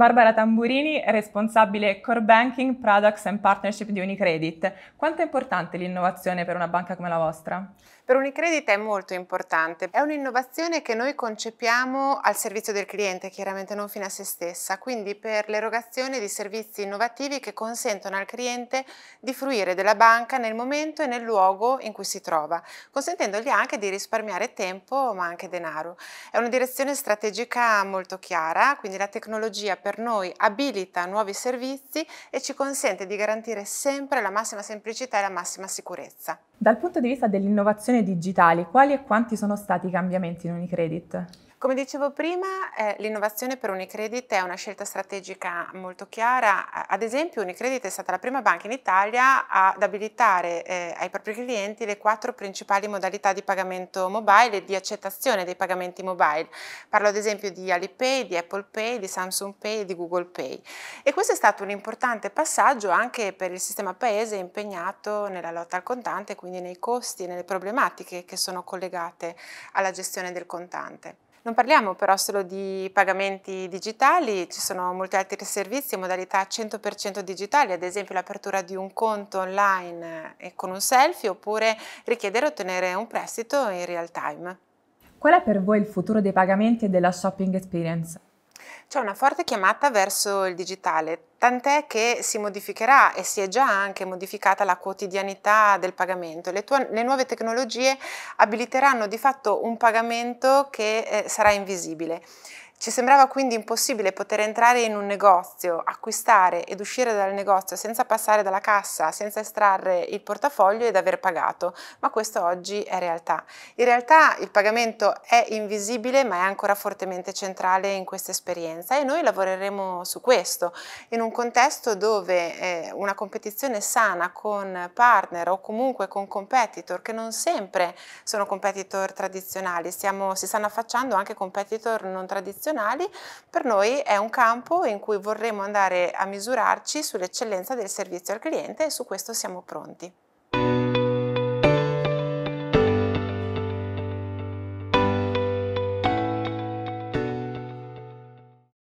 Barbara Tamburini, responsabile Core Banking, Products and Partnership di Unicredit. Quanto è importante l'innovazione per una banca come la vostra? Per Unicredit è molto importante. È un'innovazione che noi concepiamo al servizio del cliente, chiaramente non fino a se stessa, quindi per l'erogazione di servizi innovativi che consentono al cliente di fruire della banca nel momento e nel luogo in cui si trova, consentendogli anche di risparmiare tempo ma anche denaro. È una direzione strategica molto chiara, quindi la tecnologia per per noi abilita nuovi servizi e ci consente di garantire sempre la massima semplicità e la massima sicurezza. Dal punto di vista dell'innovazione digitale, quali e quanti sono stati i cambiamenti in Unicredit? Come dicevo prima, eh, l'innovazione per Unicredit è una scelta strategica molto chiara. Ad esempio, Unicredit è stata la prima banca in Italia ad abilitare eh, ai propri clienti le quattro principali modalità di pagamento mobile e di accettazione dei pagamenti mobile. Parlo ad esempio di Alipay, di Apple Pay, di Samsung Pay e di Google Pay. E questo è stato un importante passaggio anche per il sistema paese impegnato nella lotta al contante, quindi nei costi e nelle problematiche che sono collegate alla gestione del contante. Non parliamo però solo di pagamenti digitali, ci sono molti altri servizi in modalità 100% digitali, ad esempio l'apertura di un conto online eh, e con un selfie oppure richiedere e ottenere un prestito in real time. Qual è per voi il futuro dei pagamenti e della shopping experience? C'è una forte chiamata verso il digitale, tant'è che si modificherà e si è già anche modificata la quotidianità del pagamento. Le, tue, le nuove tecnologie abiliteranno di fatto un pagamento che eh, sarà invisibile. Ci sembrava quindi impossibile poter entrare in un negozio, acquistare ed uscire dal negozio senza passare dalla cassa, senza estrarre il portafoglio ed aver pagato, ma questo oggi è realtà. In realtà il pagamento è invisibile ma è ancora fortemente centrale in questa esperienza e noi lavoreremo su questo in un contesto dove eh, una competizione sana con partner o comunque con competitor che non sempre sono competitor tradizionali, Siamo, si stanno affacciando anche competitor non tradizionali internazionali, per noi è un campo in cui vorremmo andare a misurarci sull'eccellenza del servizio al cliente e su questo siamo pronti.